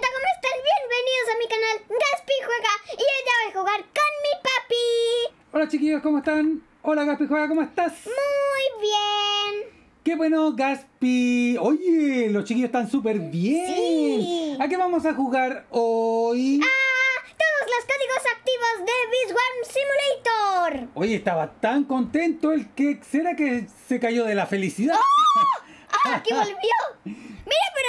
¿cómo están? Bienvenidos a mi canal Gaspi Juega y hoy ya voy a jugar con mi papi. Hola chiquillos, ¿cómo están? Hola Gaspi Juega, ¿cómo estás? Muy bien. Qué bueno, Gaspi. Oye, los chiquillos están súper bien. ¿A qué vamos a jugar hoy? Ah, todos los códigos activos de Beastworm Simulator. Oye, estaba tan contento el que... ¿Será que se cayó de la felicidad? ¡Oh! ¡Ah, volvió! Mira, pero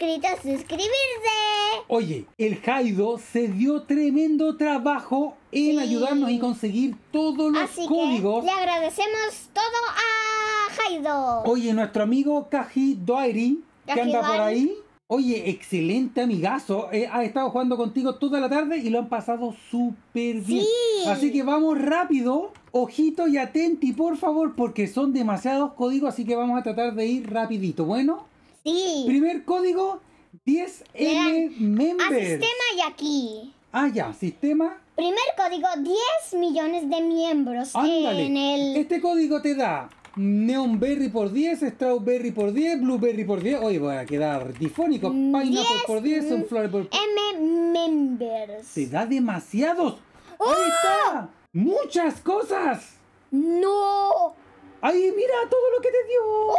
suscrito, Oye, el Jaido se dio tremendo trabajo en ayudarnos y conseguir todos los códigos. le agradecemos todo a Jaido. Oye, nuestro amigo Kaji Doiri, que anda por ahí. Oye, excelente amigazo. Eh, ha estado jugando contigo toda la tarde y lo han pasado súper bien. Así que vamos rápido. Ojito y atenti, por favor, porque son demasiados códigos, así que vamos a tratar de ir rapidito. Bueno. Sí. Primer código 10M Members. A sistema y aquí. Ah, ya, sistema. Primer código 10 millones de miembros en el. Este código te da Neonberry por 10, Strawberry por 10, Blueberry por 10. Hoy voy a quedar difónico. Mm, Pineapple por 10, mm, Sunflower por M members. Te da demasiados. ¡Oh! está! ¡Muchas cosas! ¡No! ¡Ay, mira todo lo que te dio! ¡Oh,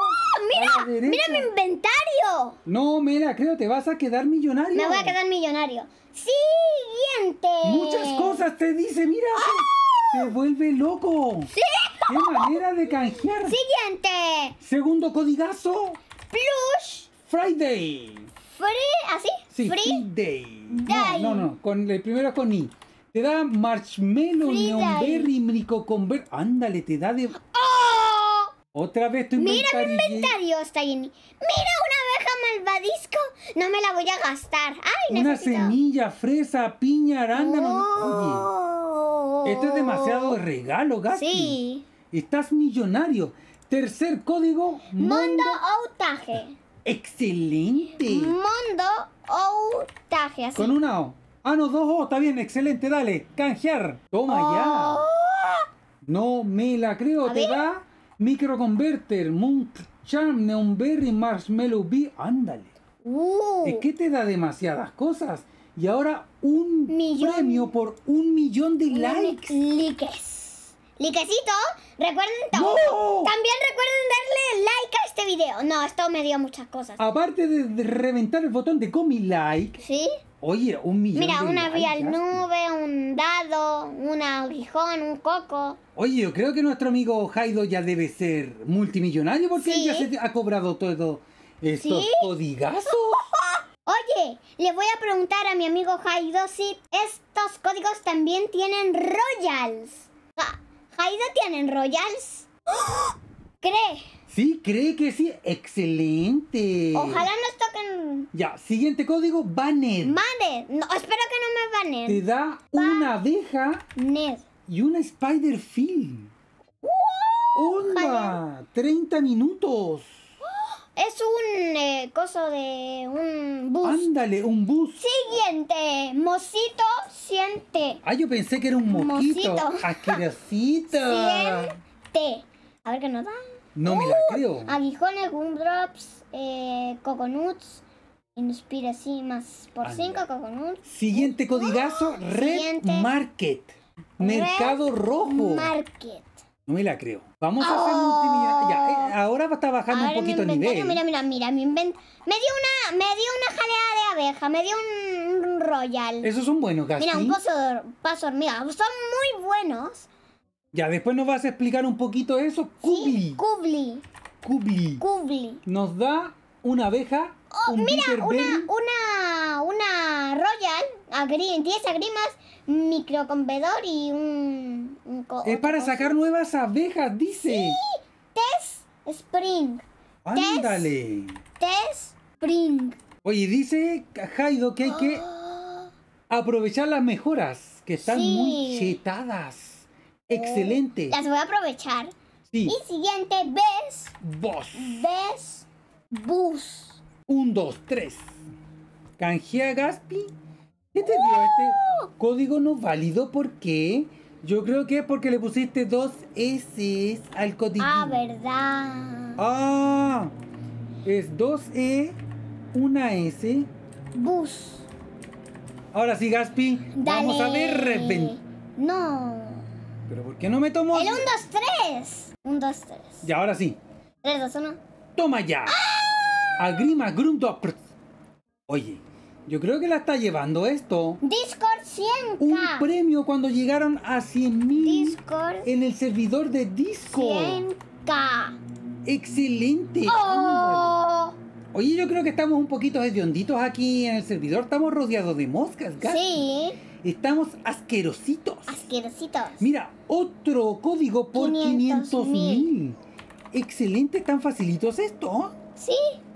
mira! ¡Mira mi inventario! No, mira, creo te vas a quedar millonario. Me voy a quedar millonario. ¡Siguiente! Muchas cosas te dice, mira. ¡Ah! se Te vuelve loco. ¡Sí! ¡Qué manera de canjear! ¡Siguiente! Segundo codigazo. Plush. Friday. Free, ¿así? Sí, Free Day. No, no, no, con, el primero con I. Te da marshmallow, neonberry, mricoconver... Ándale, te da de otra vez tu inventario. Mira mi inventario, está lleno. Mira una abeja malvadisco. No me la voy a gastar. Ay, Una semilla, fresa, piña, arándano. Oh. Oye, esto es demasiado regalo, Gasti. Sí. Estás millonario. Tercer código. Mundo, outaje. Excelente. Mundo outaje. Con una O. Ah, no, dos O. Está bien, excelente. Dale, canjear. Toma ya. Oh. No me la creo. Te da Microconverter, Munk Charm, Neonberry, Marshmallow Bee, ándale. Uh. Es que te da demasiadas cosas. Y ahora un premio por un millón de likes. Likes. Likecito, recuerden También recuerden darle like a este video. No, esto me dio muchas cosas. Aparte de reventar el botón de comi like. Sí. Oye, un millón. Mira, una vial nube, un dado, un aguijón, un coco. Oye, yo creo que nuestro amigo Jaido ya debe ser multimillonario porque ya se ha cobrado todo estos Oye, le voy a preguntar a mi amigo Jaido si estos códigos también tienen royals. Ah, ¿Jaido tienen royals? ¿Cree? Sí, cree que sí. Excelente. Ojalá nos toquen. Ya, siguiente código, Banner. BANNED. No, espero que no me banen. Te da una abeja. Y una spider film. ¡Oh! ¡30 minutos! Es un eh, coso de un bus. Ándale, un bus. Siguiente, mosito siente. Ay, ah, yo pensé que era un mosquito. Mosito. Asquerosito. Ah, siente. A ver qué nos da. No me la uh, creo. Aguijones, gumdrops, eh, coconuts, así más por 5 coconuts. Siguiente codigazo, Red Market. Mercado Rojo. Market. No me la creo. Vamos a hacer oh. eh, Ahora Ya, a ahora está bajando un poquito el nivel. Mira, mira, mira, mi me dio una, me dio una jalea de abeja, me dio un, Royal. royal. es un buenos, caso. Mira, un paso, paso hormiga. Son muy buenos. Ya, después nos vas a explicar un poquito eso. Kubli. Sí, Kubli. Kubli. Kubli. Nos da una abeja. Oh, mira, una, una, Royal, agri 10 agrimas, Microcompedor y un. es para sacar nuevas abejas, dice. Sí, Test Spring. Ándale. Test Spring. Oye, dice Jaido que hay que aprovechar las mejoras, que están muy chetadas. Excelente. Las voy a aprovechar. Sí. Y siguiente, ves. Vos. Ves. Bus. Un, dos, tres. Canjea Gaspi. ¿Qué te dio este ¡Uh! código no válido? ¿Por qué? Yo creo que es porque le pusiste dos S al código. Ah, verdad. Ah. Es dos E, una S. Bus. Ahora sí, Gaspi. Vamos a ver, repente No. ¿Pero por qué no me tomó? El 1, 2, 3. 1, 2, 3. Y ahora sí. 3, 2, 1. ¡Toma ya! ¡Ah! Agrima Grundos. Oye, yo creo que la está llevando esto. Discord 100. Un premio cuando llegaron a 100.000 Discord en el servidor de Discord. 100k. Excelente. ¡Oh! Oye, yo creo que estamos un poquito hedionditos aquí en el servidor. Estamos rodeados de moscas, gato. Sí. Estamos asquerositos. Asquerositos. Mira, otro código por 500 mil. Excelente, tan facilito es esto. Sí.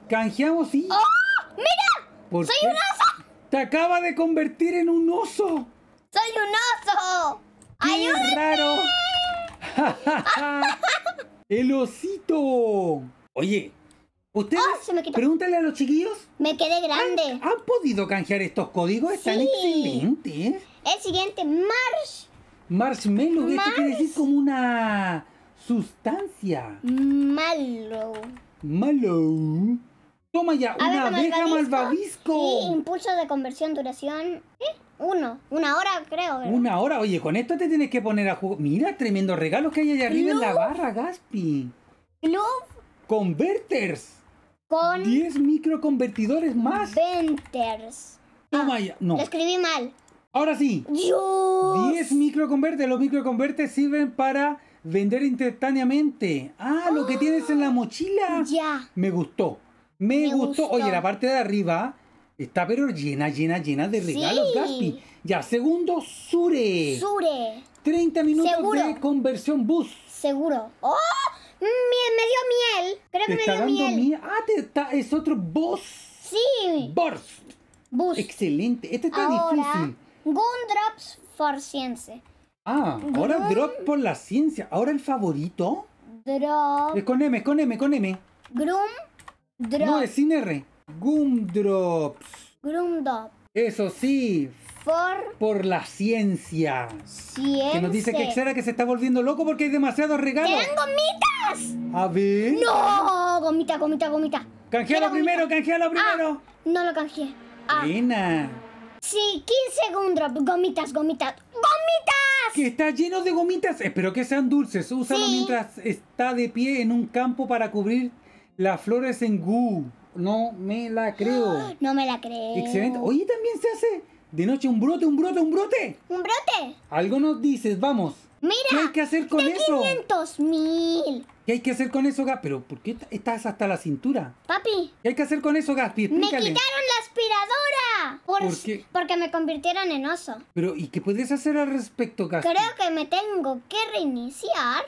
Canjeamos sí ¡Oh! ¡Mira! ¡Soy un oso! ¡Te acaba de convertir en un oso! ¡Soy un oso! ¡Ayúdame! ¡Qué raro! ¡El osito! Oye, ¿Ustedes? Ah, pregúntale a los chiquillos. Me quedé grande. ¿Han, podido canjear estos códigos? Están excelentes. El siguiente, Marsh. Marshmallow, Marsh... esto quiere decir como una sustancia. Malo. Malo. Toma ya, una abeja malvavisco. Sí, impulso de conversión, duración. ¿eh? Uno, una hora creo. Una hora, oye, con esto te tienes que poner a jugar. Mira, tremendo regalos que hay allá arriba en la barra, Gaspi. Club. Converters. Con 10 microconvertidores más. Venters. Toma ah, No. Lo escribí mal. Ahora sí. 10 microconvertidores Los microconvertidores sirven para vender instantáneamente. Ah, lo que tienes en la mochila. Ya. Me gustó. Me, gustó. Oye, la parte de arriba está pero llena, llena, llena de regalos, Ya, segundo, Sure. Sure. 30 minutos de conversión bus. Seguro. ¡Oh! Me, me dio miel. Creo que me dio miel. miel. Ah, está, es otro boss. Sí. BOSS. BOSS. Excelente. Este está ahora, difícil. Gundrops for Science. Ah, ahora Drop por la ciencia. Ahora el favorito. Drop. Es eh, con M, es con M, con M. Grum. Drop. No, es sin R. Gumdrops. drop Eso sí, por... la ciencia. Que nos dice que Xera que se está volviendo loco porque hay demasiados regalos. ¡Quedan gomitas! A ver. ¡No! Gomita, gomita, gomita. Canjealo primero, canjealo ah, primero. no lo canjeé. Ah. Sí, 15 segundos. Gomitas, gomitas. ¡Gomitas! Que está lleno de gomitas. Espero que sean dulces. Úsalo mientras está de pie en un campo para cubrir las flores en gu. No me la creo. No me la creo. Excelente. Oye, también se hace de noche, un brote, un brote, un brote. ¿Un brote? Algo nos dices, vamos. Mira. ¿Qué hay que hacer con eso? 500 mil. ¿Qué hay que hacer con eso, Gaspi? Pero ¿por qué estás hasta la cintura? Papi. ¿Qué hay que hacer con eso, Gaspi? Me quitaron la aspiradora. Por, qué? Porque me convirtieron en oso. Pero ¿y qué puedes hacer al respecto, Gaspi? Creo que me tengo que reiniciar.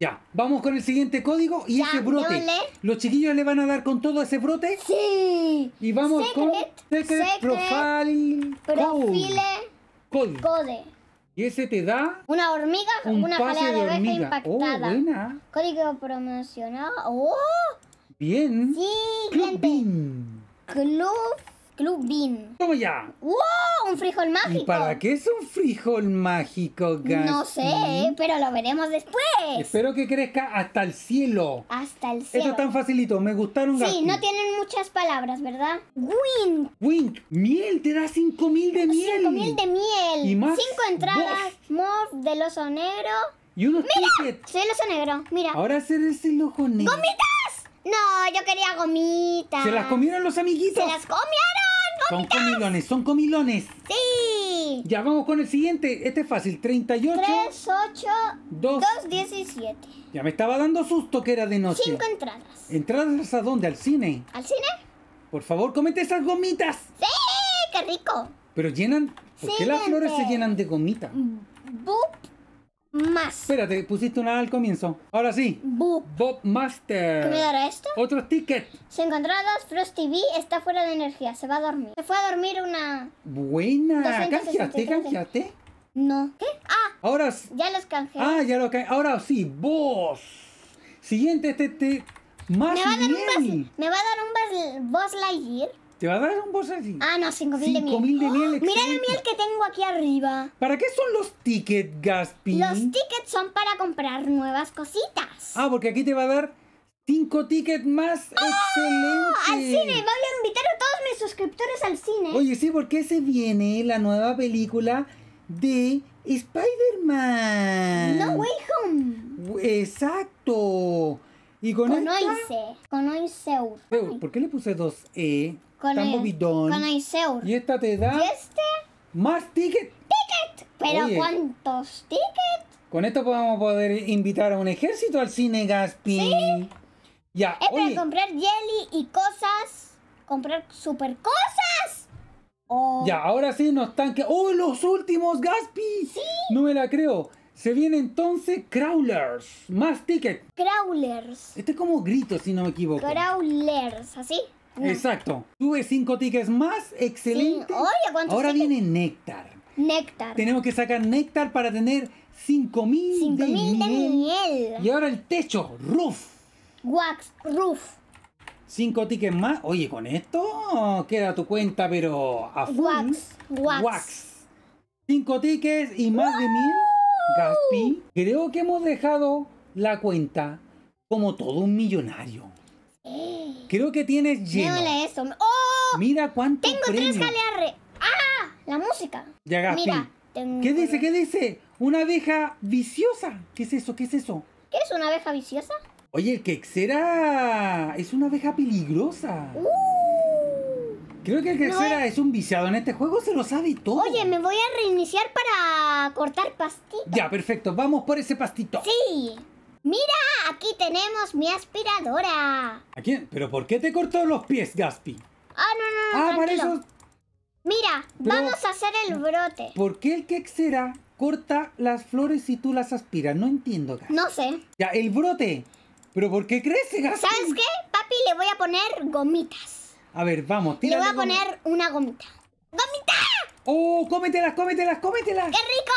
Ya, vamos con el siguiente código y ese brote. Los chiquillos le van a dar con todo ese brote. Sí. Y vamos con Secret, secret Profile Profile code. code. Y ese te da... Una hormiga, un una pase de hormiga. Oh, impactada. Oh, buena. Código promocional. ¡Oh! Bien. Sí, Club gente. Club Club Bean. ¿Cómo ya? ¡Wow! Un frijol mágico. ¿Y para qué es un frijol mágico, Gaston? No sé, pero lo veremos después. Espero que crezca hasta el cielo. Hasta el cielo. Esto es tan facilito, me gustaron, Sí, no tienen muchas palabras, ¿verdad? Wink. Wink, miel, te da 5000 de miel. 5000 de miel. Y más. 5 entradas, morph del oso negro. Y unos ¡Mira! Soy el oso negro, mira. Ahora seré el ojo negro. ¡Gomitas! No, yo quería gomitas. ¿Se las comieron los amiguitos? ¡Se las comieron! Son comilones, son comilones. Sí. Ya vamos con el siguiente. Este es fácil. 38. 3, 8, 2, 2 17. Ya me estaba dando susto que era de noche. Cinco entradas. ¿Entradas a dónde? ¿Al cine? ¿Al cine? Por favor, comete esas gomitas. Sí, qué rico. Pero llenan... ¿Por qué las flores se llenan de gomita? Mm, Bup más. Espérate, pusiste una al comienzo. Ahora sí. Bob Bob Master. ¿Qué me dará esto? Otro ticket. Se encontró encontrado dos Frosty B, está fuera de energía, se va a dormir. Se fue a dormir una... Buena. cánciate, cánciate No. ¿Qué? Ah. Ahora... sí Ya los canjeé. Ah, ya lo canjeé. Ahora sí, vos. Siguiente, este... este más me va, a dar un me va a dar un buzz Lightyear. ¿Te va a dar un bocetín? Ah, no, 5000 de miel. 5000 de miel. Mira la miel que tengo aquí arriba. ¿Para qué son los tickets, Gaspi? Los tickets son para comprar nuevas cositas. Ah, porque aquí te va a dar 5 tickets más. ¡Oh! Al cine, voy a invitar a todos mis suscriptores al cine. Oye, sí, porque se viene la nueva película de Spider-Man. No Way Home. Exacto. Y con Oise? Con Oise. ¿Por qué le puse dos E? con el Y esta te da. ¿Y este? Más ticket. ¡Ticket! ¿Pero cuántos tickets? Con esto podemos poder invitar a un ejército al cine Gaspi. ¿Sí? Ya. Es para comprar jelly y cosas. Comprar super cosas. Oh. Ya, ahora sí nos están que. ¡Oh, los últimos Gaspi! ¡Sí! No me la creo. Se viene entonces Crawlers. Más ticket Crawlers. Este es como grito, si no me equivoco. Crawlers, ¿así? Exacto. Tuve cinco tickets más. Excelente. Ahora viene Néctar. Néctar. Tenemos que sacar Néctar para tener 5000 de, mil de miel. Y ahora el techo, roof. Wax, roof. Cinco tickets más. Oye, con esto queda tu cuenta, pero Wax, wax. Cinco tickets y más de mil. Gaspi, creo que hemos dejado la cuenta como todo un millonario. Creo que tienes lleno. eso. ¡Oh! Mira cuánto Tengo tres jalearre. ¡Ah! La música. Ya Mira. ¿Qué dice? ¿Qué dice? Una abeja viciosa. ¿Qué es eso? ¿Qué es eso? ¿Qué es una abeja viciosa? Oye, el Quexera es una abeja peligrosa. ¡Uh! Creo que el Quexera es... un viciado en este juego, se lo sabe todo. Oye, me voy a reiniciar para cortar pastito. Ya, perfecto, vamos por ese pastito. Sí. ¡Mira! Aquí tenemos mi aspiradora. ¿A ¿Pero por qué te cortó los pies, Gaspi? Ah, no, no, no. Ah, eso. Mira, vamos a hacer el brote. ¿Por qué el quexera corta las flores y tú las aspiras? No entiendo, Gaspi. No sé. Ya, el brote. ¿Pero por qué crece, Gaspi? ¿Sabes qué? Papi, le voy a poner gomitas. A ver, vamos, tira. Le voy a poner una gomita. ¡Gomita! ¡Oh, cómetelas, cómetelas, cómetelas! ¡Qué rico!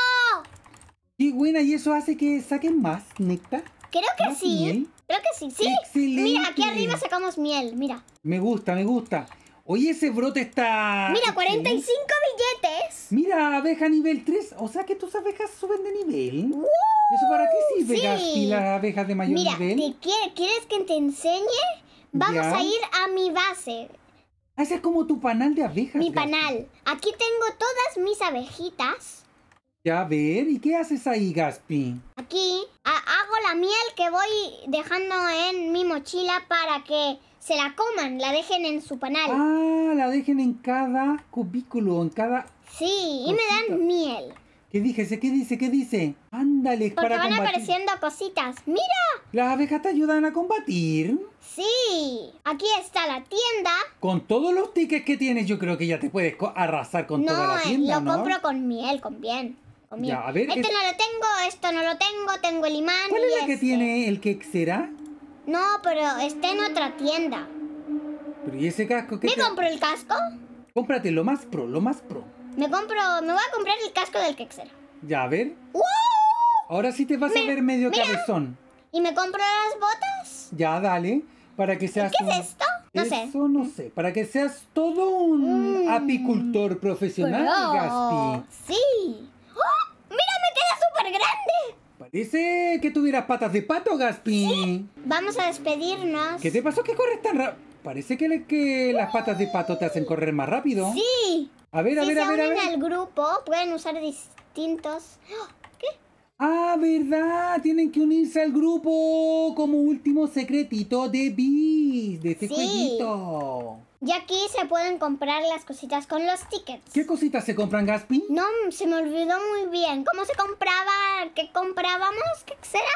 Qué buena, y eso hace que saquen más néctar. Creo que sí. Creo que sí. Sí. Excelente. Mira, aquí arriba sacamos miel, mira. Me gusta, me gusta. Oye, ese brote está. Mira, 45 billetes. Mira, abeja nivel 3. O sea que tus abejas suben de nivel. ¿Eso para qué sirve, sí. las abejas de mayor mira, nivel? Mira, ¿quieres que te enseñe? Vamos a ir a mi base. Ah, ese es como tu panal de abejas. Mi panal. Aquí tengo todas mis abejitas. Ya ver, ¿y qué haces ahí, Gaspi? Aquí hago la miel que voy dejando en mi mochila para que se la coman, la dejen en su panal. Ah, la dejen en cada cubículo, en cada... Sí, y me dan miel. ¿Qué dice? ¿Qué dice? ¿Qué dice? Ándale, Porque para van apareciendo cositas. ¡Mira! ¿Las abejas te ayudan a combatir? Sí. Aquí está la tienda. Con todos los tickets que tienes, yo creo que ya te puedes arrasar con toda la eh, tienda, lo ¿no? compro con miel, con bien. Ya, a ver, este no lo tengo, esto no lo tengo, tengo el imán. ¿Cuál es la que este. tiene el que No, pero está en otra tienda. ¿Pero y ese casco qué? ¿Me compro el casco? Cómprate lo más pro, lo más pro. Me compro, me voy a comprar el casco del Kexera. Ya, a ver. Ahora sí te vas a ver medio cabezón. ¿Y me compro las botas? Ya, dale. Para que seas. ¿Qué es esto? No sé. Eso no sé. Para que seas todo un mm. apicultor profesional, Gaspi. Sí grande. Parece que tuvieras patas de pato, gastín Vamos a despedirnos. ¿Qué te pasó que corres tan rápido? Parece que, las patas de pato te hacen correr más rápido. Sí. A ver, a ver, a ver, Si a ver. al grupo, pueden usar distintos. ¡Oh! Ah, ¿verdad? Tienen que unirse al grupo como último secretito de Beast, de este sí. Y aquí se pueden comprar las cositas con los tickets. ¿Qué cositas se compran, Gaspi? No, se me olvidó muy bien. ¿Cómo se compraba? ¿Qué comprábamos? ¿Qué será?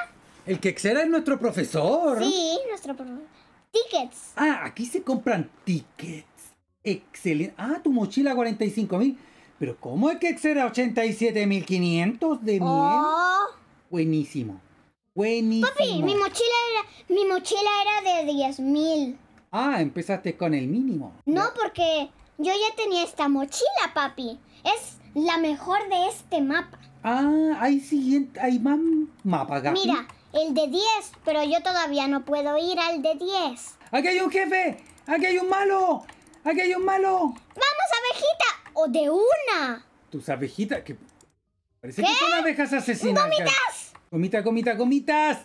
El que será? es nuestro profesor. Sí, nuestro profesor. Tickets. Ah, aquí se compran tickets. Excelente. Ah, tu mochila 45 mil. Pero ¿cómo es que exceda 87.500 de mil? Oh. Buenísimo. Buenísimo. Papi, mi mochila era, mi mochila era de 10.000. Ah, empezaste con el mínimo. No, porque yo ya tenía esta mochila, papi. Es la mejor de este mapa. Ah, hay siguiente, hay más mapas, Mira, el de 10, pero yo todavía no puedo ir al de 10. Aquí hay un jefe, aquí hay un malo, aquí hay un malo. Vamos, abejita, o de una. Tus abejitas, que parece que que son abejas asesinas. ¡Gomitas! Gomita, gomita, gomitas.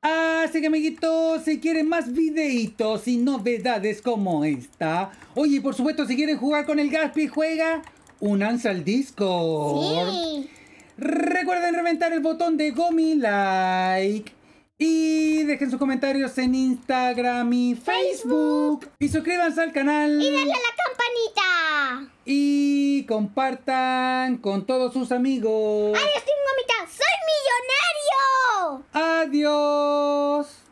Así que amiguitos, si quieren más videitos y novedades como esta. Oye, por supuesto, si quieren jugar con el Gaspi, juega, unanse al disco Sí. Recuerden reventar el botón de Gomi Like. Y dejen sus comentarios en Instagram y Facebook. Facebook. Y suscríbanse al canal. Y denle a la campanita y compartan con todos sus amigos. ¡Adiós, mamita! ¡Soy millonario! ¡Adiós!